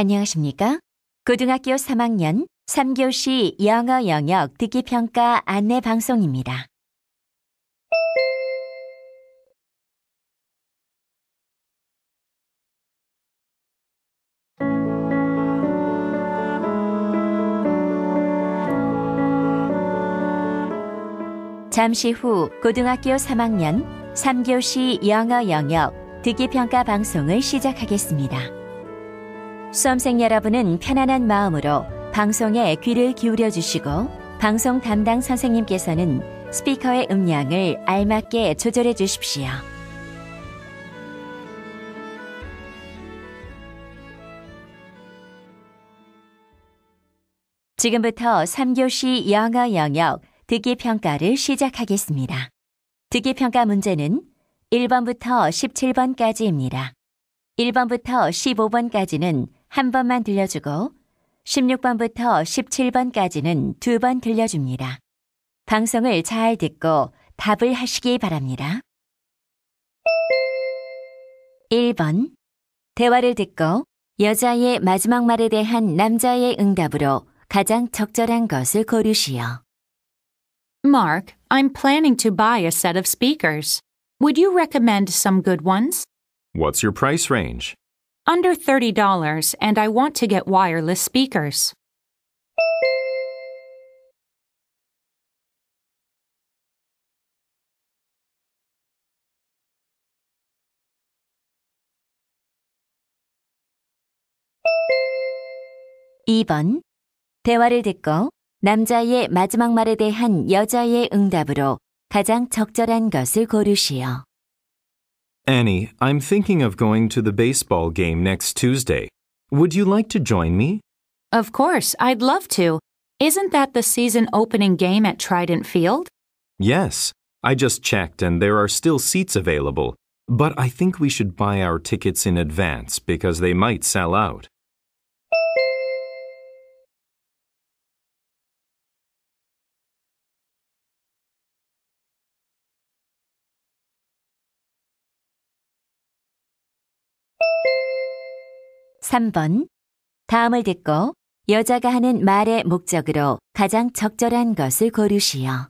안녕하십니까? 고등학교 3학년 3교시 영어 영역 듣기 평가 안내 방송입니다. 잠시 후 고등학교 3학년 3교시 영어 영역 듣기 평가 방송을 시작하겠습니다. 수험생 여러분은 편안한 마음으로 방송에 귀를 기울여 주시고 방송 담당 선생님께서는 스피커의 음량을 알맞게 조절해 주십시오. 지금부터 3교시 영어 영역 듣기 평가를 시작하겠습니다. 듣기 평가 문제는 1번부터 17번까지입니다. 1번부터 15번까지는 한 번만 들려주고 16번부터 17번까지는 두 번 들려줍니다. 방송을 잘 듣고 답을 하시기 바랍니다. 1번 대화를 듣고 여자의 마지막 말에 대한 남자의 응답으로 가장 적절한 것을 고르시오. Mark, I'm planning to buy a set of speakers. Would you recommend some good ones? What's your price range? Under $30, and I want to get wireless speakers. (2번) 대화를 듣고 남자의 마지막 말에 대한 여자의 응답으로 가장 적절한 것을 고르시오. Annie, I'm thinking of going to the baseball game next Tuesday. Would you like to join me? Of course, I'd love to. Isn't that the season opening game at Trident Field? Yes. I just checked and there are still seats available, but I think we should buy our tickets in advance because they might sell out. 3번. 다음을 듣고 여자가 하는 말의 목적으로 가장 적절한 것을 고르시오.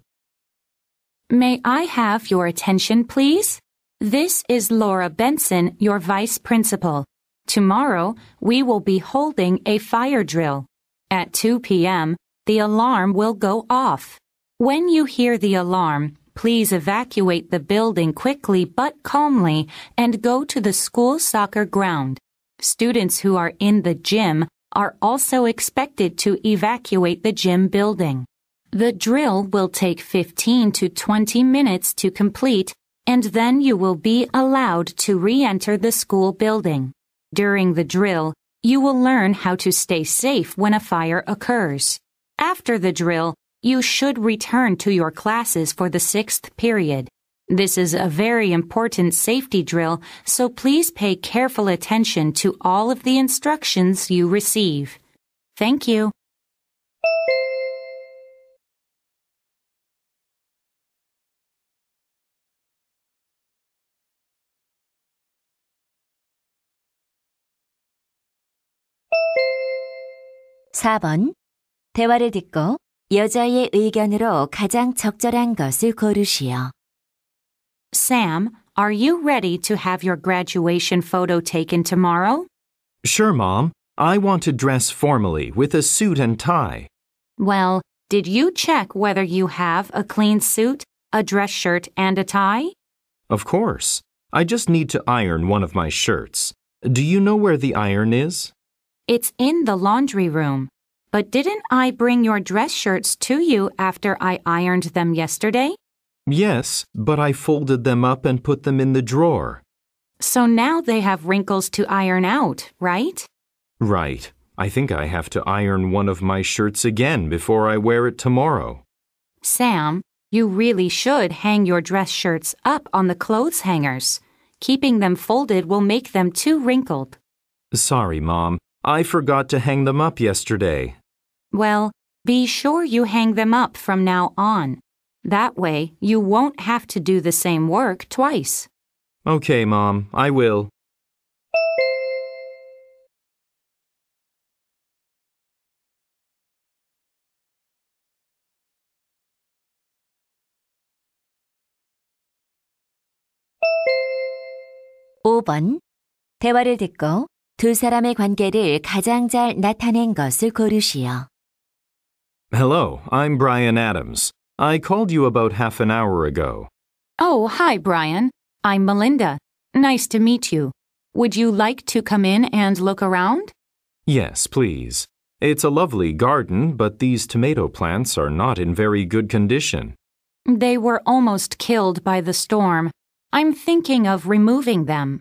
May I have your attention, please? This is Laura Benson, your vice principal. Tomorrow, we will be holding a fire drill. At 2 p.m., the alarm will go off. When you hear the alarm, please evacuate the building quickly but calmly and go to the school soccer ground. Students who are in the gym are also expected to evacuate the gym building. The drill will take 15 to 20 minutes to complete and then you will be allowed to re-enter the school building. During the drill, you will learn how to stay safe when a fire occurs. After the drill, you should return to your classes for the sixth period. This is a very important safety drill, so please pay careful attention to all of the instructions you receive. Thank you. (4번) 대화를 듣고 여자의 의견으로 가장 적절한 것을 고르시오. Sam, are you ready to have your graduation photo taken tomorrow? Sure, Mom. I want to dress formally with a suit and tie. Well, did you check whether you have a clean suit, a dress shirt, and a tie? Of course. I just need to iron one of my shirts. Do you know where the iron is? It's in the laundry room. But didn't I bring your dress shirts to you after I ironed them yesterday? Yes, but I folded them up and put them in the drawer. So now they have wrinkles to iron out, right? Right. I think I have to iron one of my shirts again before I wear it tomorrow. Sam, you really should hang your dress shirts up on the clothes hangers. Keeping them folded will make them too wrinkled. Sorry, Mom. I forgot to hang them up yesterday. Well, be sure you hang them up from now on. That way, you won't have to do the same work twice. Okay, Mom, I will. (5번) 대화를 듣고 두 사람의 관계를 가장 잘 나타낸 것을 고르시오. Hello, I'm Brian Adams. I called you about half an hour ago. Oh, hi, Brian. I'm Melinda. Nice to meet you. Would you like to come in and look around? Yes, please. It's a lovely garden, but these tomato plants are not in very good condition. They were almost killed by the storm. I'm thinking of removing them.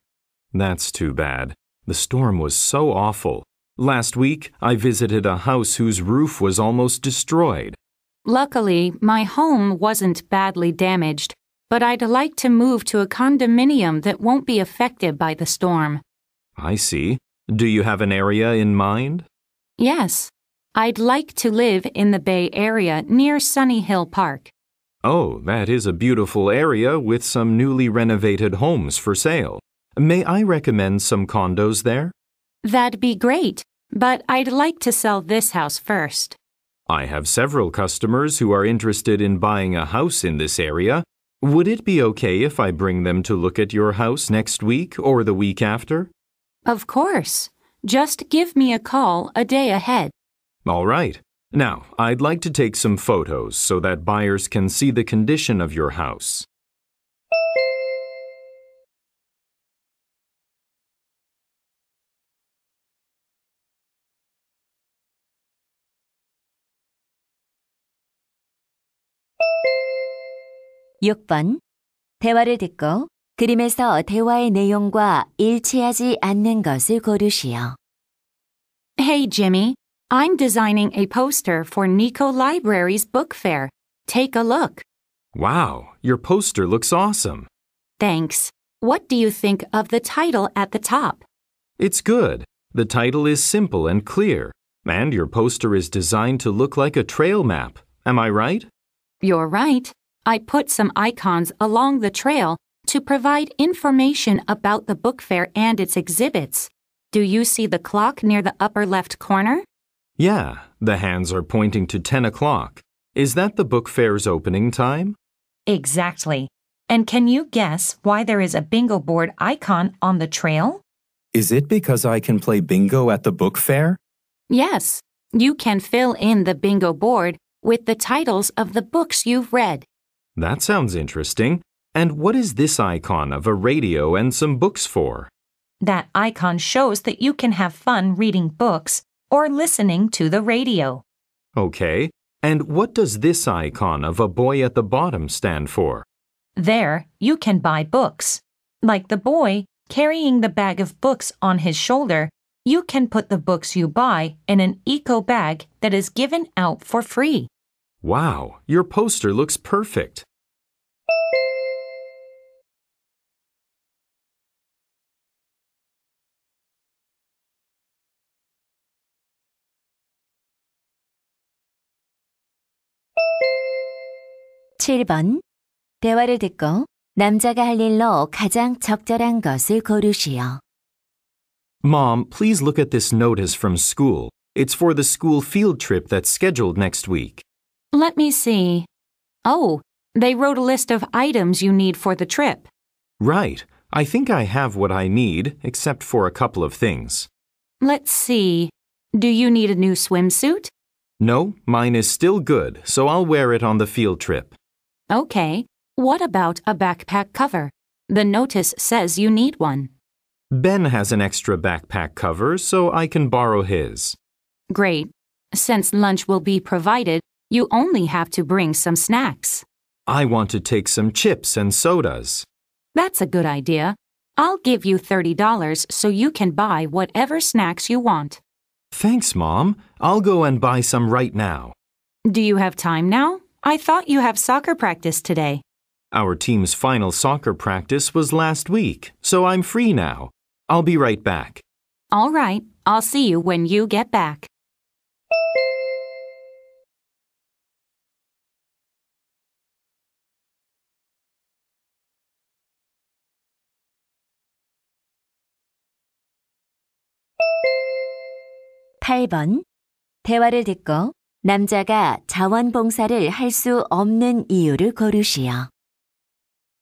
That's too bad. The storm was so awful. Last week, I visited a house whose roof was almost destroyed. Luckily, my home wasn't badly damaged, but I'd like to move to a condominium that won't be affected by the storm. I see. Do you have an area in mind? Yes. I'd like to live in the Bay Area near Sunny Hill Park. Oh, that is a beautiful area with some newly renovated homes for sale. May I recommend some condos there? That'd be great, but I'd like to sell this house first. I have several customers who are interested in buying a house in this area. Would it be okay if I bring them to look at your house next week or the week after? Of course. Just give me a call a day ahead. All right. Now, I'd like to take some photos so that buyers can see the condition of your house. 6번. 대화를 듣고 그림에서 대화의 내용과 일치하지 않는 것을 고르시오. Hey, Jimmy. I'm designing a poster for Nico Library's book fair. Take a look. Wow, your poster looks awesome. Thanks. What do you think of the title at the top? It's good. The title is simple and clear, and your poster is designed to look like a trail map. Am I right? You're right. I put some icons along the trail to provide information about the book fair and its exhibits. Do you see the clock near the upper left corner? Yeah, the hands are pointing to 10 o'clock. Is that the book fair's opening time? Exactly. And can you guess why there is a bingo board icon on the trail? Is it because I can play bingo at the book fair? Yes, you can fill in the bingo board with the titles of the books you've read. That sounds interesting. And what is this icon of a radio and some books for? That icon shows that you can have fun reading books or listening to the radio. Okay. And what does this icon of a boy at the bottom stand for? There, you can buy books. Like the boy carrying the bag of books on his shoulder, you can put the books you buy in an eco bag that is given out for free. Wow, your poster looks perfect. 7번. 대화를 듣고 남자가 할 일로 가장 적절한 것을 고르시오. Mom, please look at this notice from school. It's for the school field trip that's scheduled next week. Let me see. Oh, they wrote a list of items you need for the trip. Right. I think I have what I need, except for a couple of things. Let's see. Do you need a new swimsuit? No, mine is still good, so I'll wear it on the field trip. Okay, what about a backpack cover? The notice says you need one. Ben has an extra backpack cover, so I can borrow his. Great. Since lunch will be provided, you only have to bring some snacks. I want to take some chips and sodas. That's a good idea. I'll give you $30 so you can buy whatever snacks you want. Thanks, Mom. I'll go and buy some right now. Do you have time now? I thought you have soccer practice today. Our team's final soccer practice was last week, so I'm free now. I'll be right back. All right, I'll see you when you get back. 번 대화를 듣고 남자가 자원봉사를 할 수 없는 이유를 고르시오.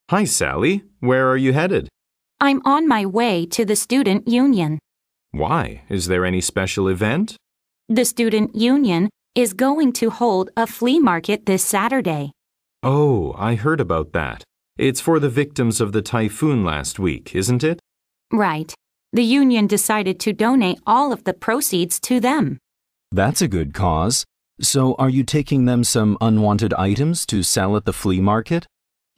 Hi, Sally. Where are you headed? I'm on my way to the student union. Why? Is there any special event? The student union is going to hold a flea market this Saturday. Oh, I heard about that. It's for the victims of the typhoon last week, isn't it? Right. The union decided to donate all of the proceeds to them. That's a good cause. So are you taking them some unwanted items to sell at the flea market?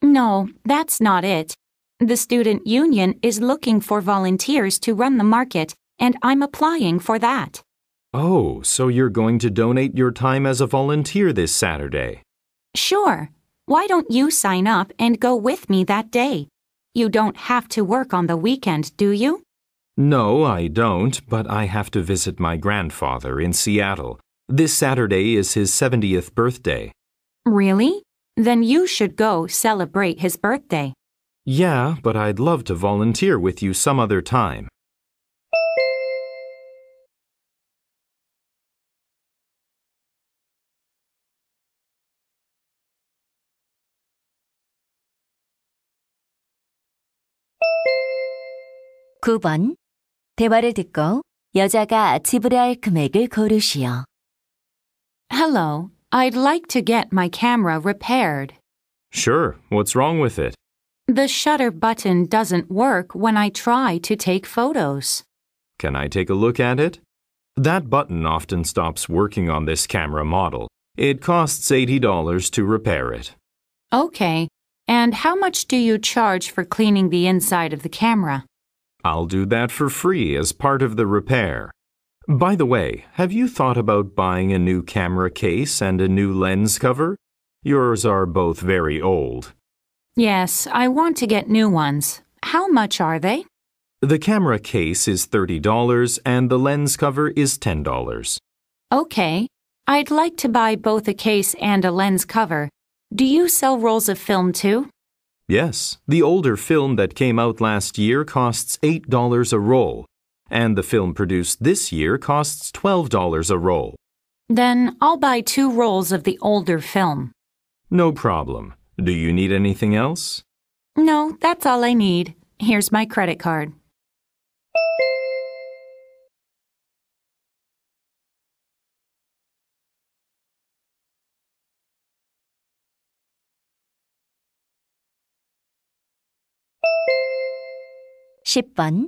No, that's not it. The student union is looking for volunteers to run the market, and I'm applying for that. Oh, so you're going to donate your time as a volunteer this Saturday? Sure. Why don't you sign up and go with me that day? You don't have to work on the weekend, do you? No, I don't, but I have to visit my grandfather in Seattle. This Saturday is his 70th birthday. Really? Then you should go celebrate his birthday. Yeah, but I'd love to volunteer with you some other time. (9번) 대화를 듣고 여자가 지불할 금액을 고르시오. Hello, I'd like to get my camera repaired. Sure, what's wrong with it? The shutter button doesn't work when I try to take photos. Can I take a look at it? That button often stops working on this camera model. It costs $80 to repair it. Okay, and how much do you charge for cleaning the inside of the camera? I'll do that for free as part of the repair. By the way, have you thought about buying a new camera case and a new lens cover? Yours are both very old. Yes, I want to get new ones. How much are they? The camera case is $30 and the lens cover is $10. Okay. I'd like to buy both a case and a lens cover. Do you sell rolls of film too? Yes. The older film that came out last year costs $8 a roll and the film produced this year costs $12 a roll. Then I'll buy two rolls of the older film. No problem. Do you need anything else? No, that's all I need. Here's my credit card. (10번)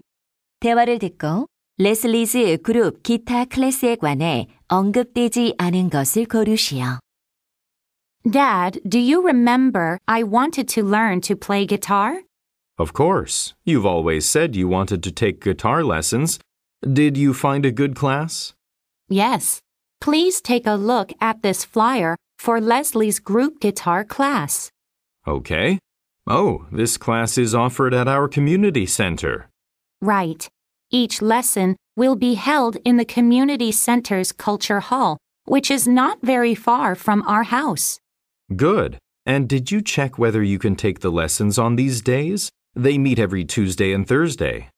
대화를 듣고 레슬리즈 그룹 기타 클래스에 관해 언급되지 않은 것을 고르시오. Dad, do you remember I wanted to learn to play guitar? Of course. You've always said you wanted to take guitar lessons. Did you find a good class? Yes. Please take a look at this flyer for Leslie's group guitar class. Okay. Oh, this class is offered at our community center. Right. Each lesson will be held in the community center's culture hall, which is not very far from our house. Good. And did you check whether you can take the lessons on these days? They meet every Tuesday and Thursday.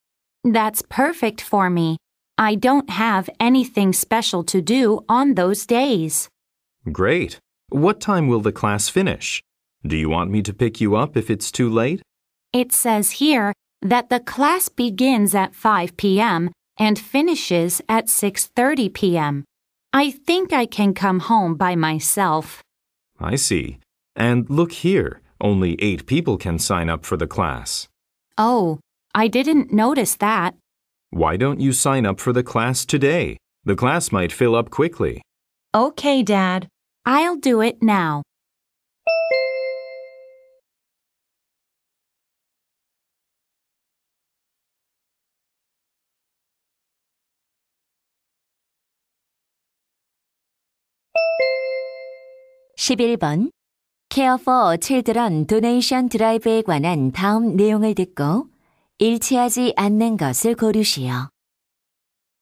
That's perfect for me. I don't have anything special to do on those days. Great. What time will the class finish? Do you want me to pick you up if it's too late? It says here that the class begins at 5 p.m. and finishes at 6:30 p.m. I think I can come home by myself. I see. And look here, only 8 people can sign up for the class. Oh, I didn't notice that. Why don't you sign up for the class today? The class might fill up quickly. Okay, Dad. I'll do it now. 11번 Care for Children Donation 관한 다음 내용을 듣고 일치하지 않는 것을 고르시오.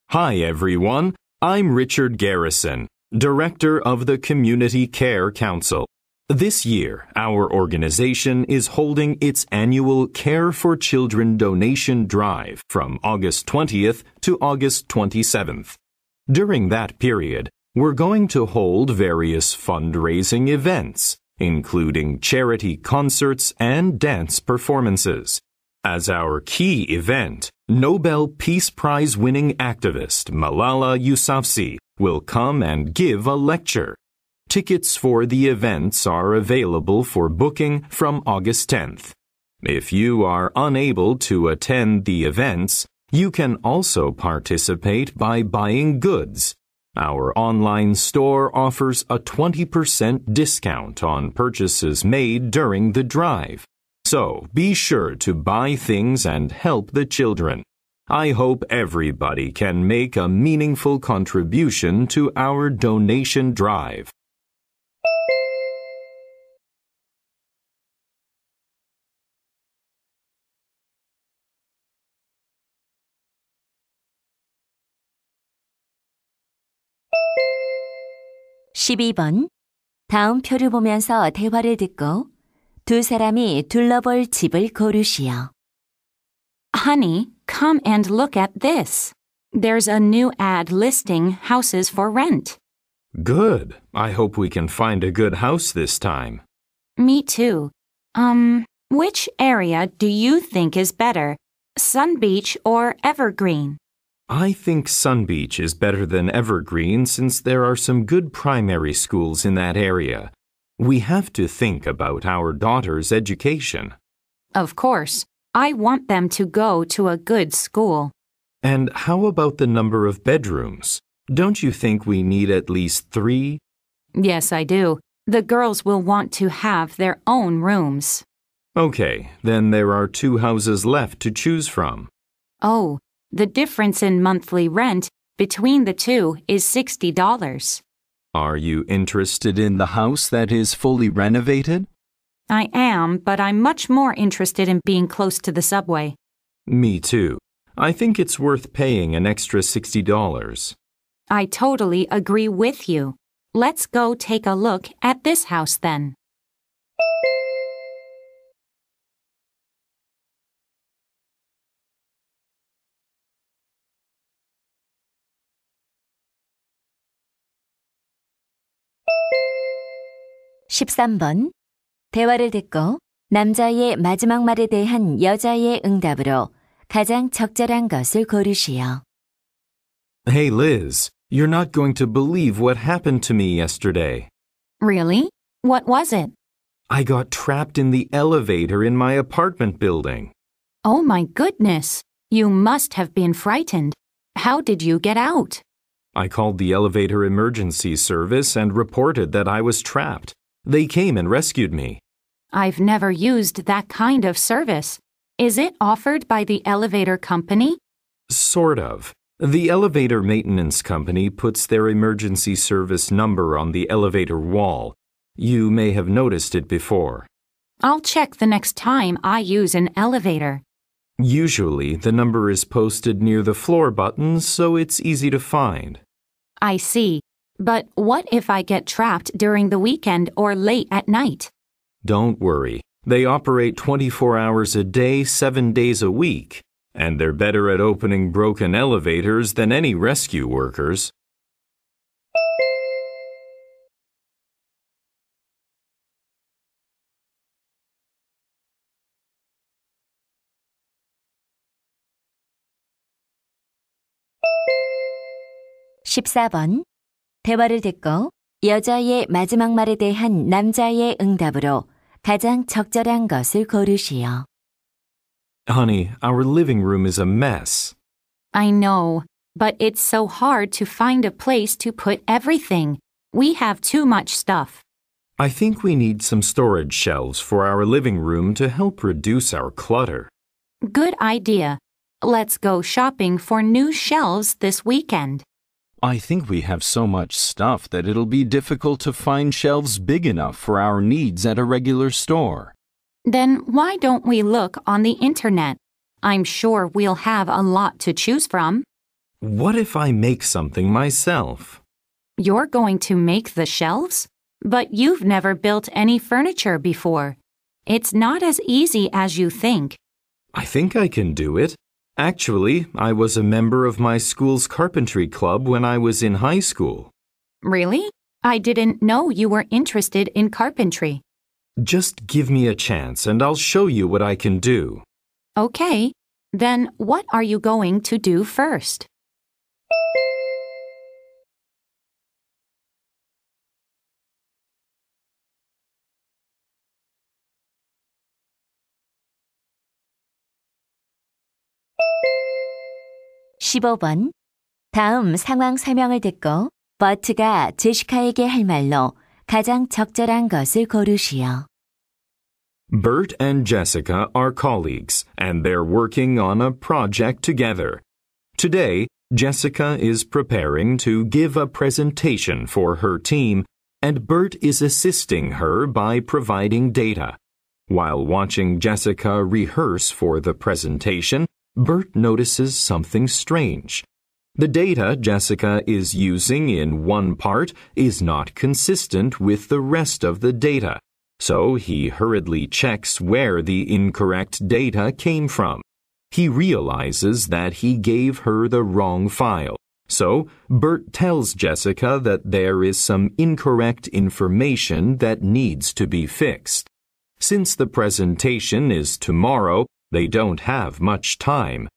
Hi everyone. I'm Richard Garrison, Director of the Community Care Council. This year, our organization is holding its annual Care for Children donation drive from August 20th to August 27th. During that period, we're going to hold various fundraising events, including charity concerts and dance performances. As our key event, Nobel Peace Prize winning activist Malala Yousafzai will come and give a lecture. Tickets for the events are available for booking from August 10th. If you are unable to attend the events, you can also participate by buying goods our online store offers a 20% discount on purchases made during the drive. So be sure to buy things and help the children. I hope everybody can make a meaningful contribution to our donation drive. 12번. 다음 표를 보면서 대화를 듣고 두 사람이 둘러볼 집을 고르시오. Honey, come and look at this. There's a new ad listing houses for rent. Good. I hope we can find a good house this time. Me too. Um, which area do you think is better, Sun Beach or Evergreen? I think Sunbeach is better than Evergreen since there are some good primary schools in that area. We have to think about our daughter's education. Of course. I want them to go to a good school. And how about the number of bedrooms? Don't you think we need at least three? Yes, I do. The girls will want to have their own rooms. Okay, then there are two houses left to choose from. Oh, the difference in monthly rent between the two is $60. Are you interested in the house that is fully renovated? I am, but I'm much more interested in being close to the subway. Me too. I think it's worth paying an extra $60. I totally agree with you. Let's go take a look at this house then. 13번. 대화를 듣고 남자의 마지막 말에 대한 여자의 응답으로 가장 적절한 것을 고르시오. Hey Liz, you're not going to believe what happened to me yesterday. Really? What was it? I got trapped in the elevator in my apartment building. Oh my goodness. You must have been frightened. How did you get out? I called the elevator emergency service and reported that I was trapped. They came and rescued me. I've never used that kind of service. Is it offered by the elevator company? Sort of. The elevator maintenance company puts their emergency service number on the elevator wall. You may have noticed it before. I'll check the next time I use an elevator. Usually, the number is posted near the floor button so it's easy to find. I see. But what if I get trapped during the weekend or late at night? Don't worry. They operate 24 hours a day, 7 days a week, and they're better at opening broken elevators than any rescue workers. (14번) 대화를 듣고 여자의 마지막 말에 대한 남자의 응답으로 가장 적절한 것을 고르시오. Honey, our living room is a mess. I know, but it's so hard to find a place to put everything. We have too much stuff. I think we need some storage shelves for our living room to help reduce our clutter. Good idea. Let's go shopping for new shelves this weekend. I think we have so much stuff that it'll be difficult to find shelves big enough for our needs at a regular store. Then why don't we look on the internet? I'm sure we'll have a lot to choose from. What if I make something myself? You're going to make the shelves? But you've never built any furniture before. It's not as easy as you think. I think I can do it. Actually, I was a member of my school's carpentry club when I was in high school. Really? I didn't know you were interested in carpentry. Just give me a chance and I'll show you what I can do. Okay. Then what are you going to do first? 15번. 다음 상황 설명을 듣고 버트가 제시카에게 할 말로 가장 적절한 것을 고르시오. Bert and Jessica are colleagues and they're working on a project together. Today, Jessica is preparing to give a presentation for her team and Bert is assisting her by providing data. While watching Jessica rehearse for the presentation, Bert notices something strange. The data Jessica is using in one part is not consistent with the rest of the data, so he hurriedly checks where the incorrect data came from. He realizes that he gave her the wrong file, so Bert tells Jessica that there is some incorrect information that needs to be fixed. Since the presentation is tomorrow, they don't have much time.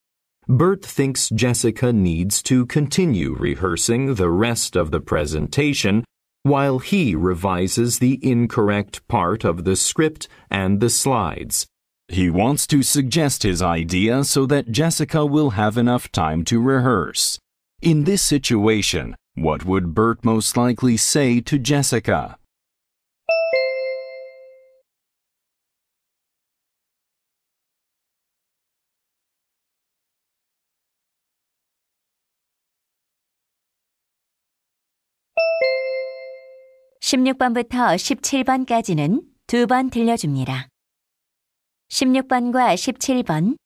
Bert thinks Jessica needs to continue rehearsing the rest of the presentation while he revises the incorrect part of the script and the slides. He wants to suggest his idea so that Jessica will have enough time to rehearse. In this situation, what would Bert most likely say to Jessica? 16번부터 17번까지는 두 번 들려줍니다. 16번과 17번.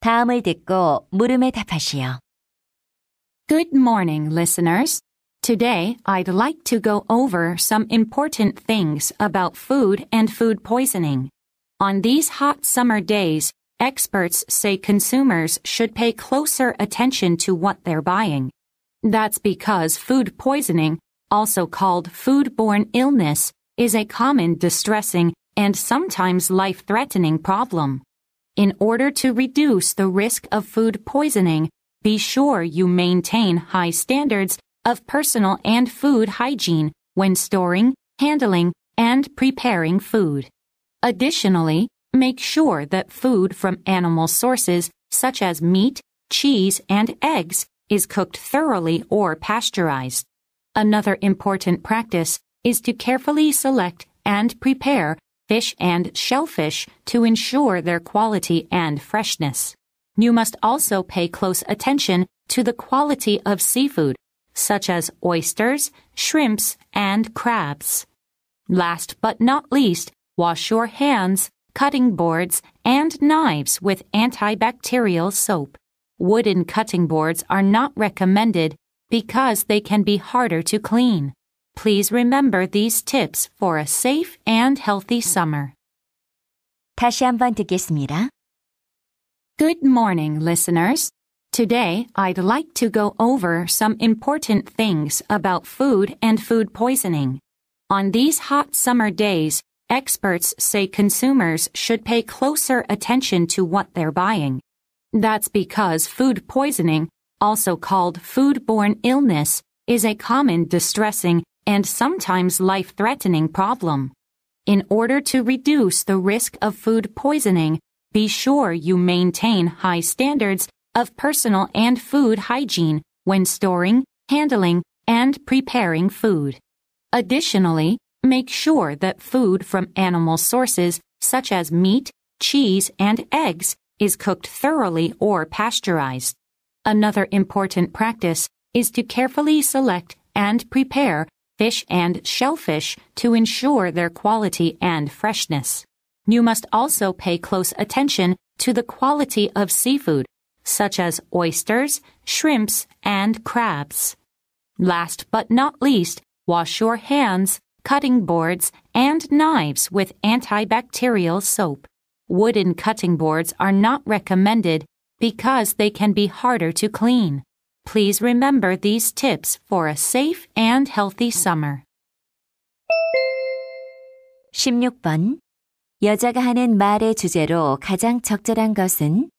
다음을 듣고 물음에 답하시오. Good morning, listeners. Today, I'd like to go over some important things about food and food poisoning. On these hot summer days, experts say consumers should pay closer attention to what they're buying. That's because food poisoning also called foodborne illness, is a common distressing and sometimes life-threatening problem. In order to reduce the risk of food poisoning, be sure you maintain high standards of personal and food hygiene when storing, handling, and preparing food. Additionally, make sure that food from animal sources such as meat, cheese, and eggs is cooked thoroughly or pasteurized. Another important practice is to carefully select and prepare fish and shellfish to ensure their quality and freshness. You must also pay close attention to the quality of seafood, such as oysters, shrimps, and crabs. Last but not least, wash your hands, cutting boards, and knives with antibacterial soap. Wooden cutting boards are not recommended because they can be harder to clean. Please remember these tips for a safe and healthy summer. 다시 한번 듣겠습니다. Good morning, listeners. Today, I'd like to go over some important things about food and food poisoning. On these hot summer days, experts say consumers should pay closer attention to what they're buying. That's because food poisoning also called foodborne illness, is a common distressing and sometimes life-threatening problem. In order to reduce the risk of food poisoning, be sure you maintain high standards of personal and food hygiene when storing, handling, and preparing food. Additionally, make sure that food from animal sources such as meat, cheese, and eggs is cooked thoroughly or pasteurized. Another important practice is to carefully select and prepare fish and shellfish to ensure their quality and freshness. You must also pay close attention to the quality of seafood, such as oysters, shrimps, and crabs. Last but not least, wash your hands, cutting boards, and knives with antibacterial soap. Wooden cutting boards are not recommended because they can be harder to clean. Please remember these tips for a safe and healthy summer. 16번 여자가 하는 말의 주제로 가장 적절한 것은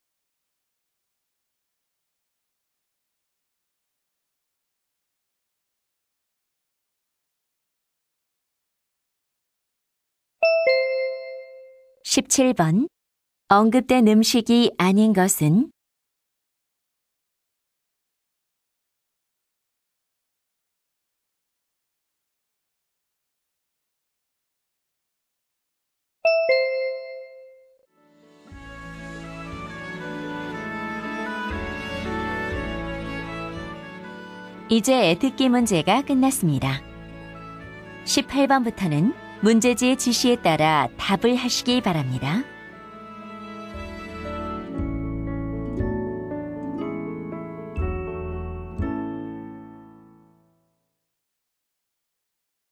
(17번) 언급된 음식이 아닌 것은 이제 듣기 문제가 끝났습니다. 18번부터는 문제지의 지시에 따라 답을 하시기 바랍니다.